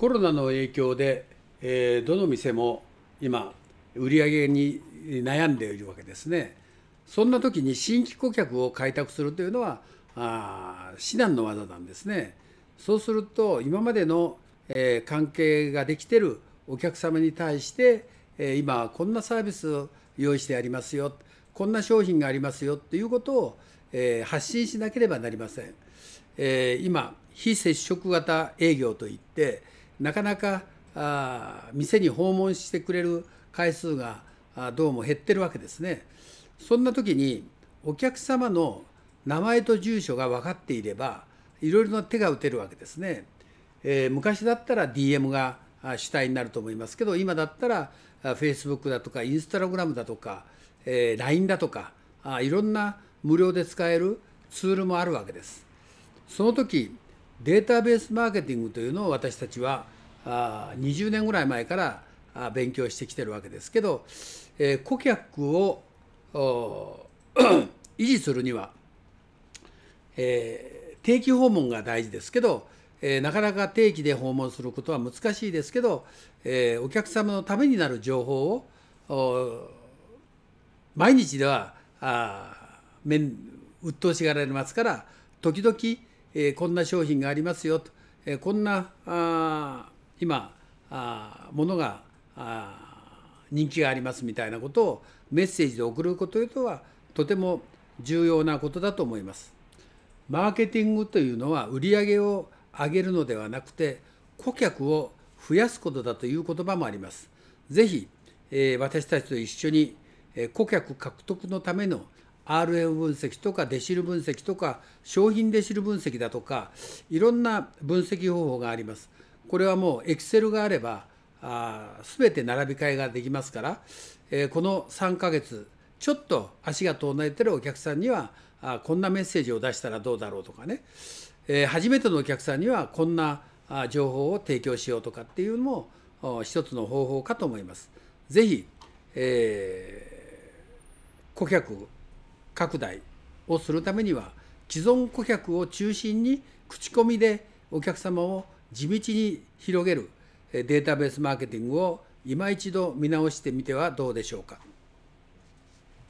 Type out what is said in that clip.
コロナの影響で、えー、どの店も今売り上げに悩んでいるわけですねそんな時に新規顧客を開拓するというのはあ至難の技なんですねそうすると今までの、えー、関係ができてるお客様に対して、えー、今こんなサービスを用意してありますよこんな商品がありますよということを、えー、発信しなければなりません、え今非接触型営業といってなかなかあ店に訪問してくれる回数がどうも減ってるわけですね。そんな時にお客様の名前と住所が分かっていればいろいろな手が打てるわけですね。えー、昔だったら DM が主体になると思いますけど今だったら Facebook だとか Instagram だとか、えー、LINE だとかあいろんな無料で使えるツールもあるわけです。その時データベースマーケティングというのを私たちは20年ぐらい前から勉強してきてるわけですけど、え顧客を 維持するには、え定期訪問が大事ですけど、えなかなか定期で訪問することは難しいですけど、えお客様のためになる情報を毎日ではあ面うっとうしがられますから時々えー、こんな商品がありますよと、えー、こんなあ今あものがあ人気がありますみたいなことをメッセージで送ることとはとても重要なことだと思います。マーケティングというのは売り上げを上げるのではなくて顧客を増やすことだという言葉もあります。ぜひ、えー、私たちと一緒に、え顧客獲得のための RM 分析とかデシル分析とか商品デシル分析だとかいろんな分析方法があります。これはもう Excel があればすべて並び替えができますから、えー、この3ヶ月ちょっと足が遠のいてるお客さんにはあこんなメッセージを出したらどうだろうとかね、えー、初めてのお客さんにはこんなあ情報を提供しようとかっていうのも一つの方法かと思います。ぜひ、えー、顧客拡大をするためには既存顧客を中心に口コミでお客様を地道に広げるデータベースマーケティングを今一度見直してみてはどうでしょうか。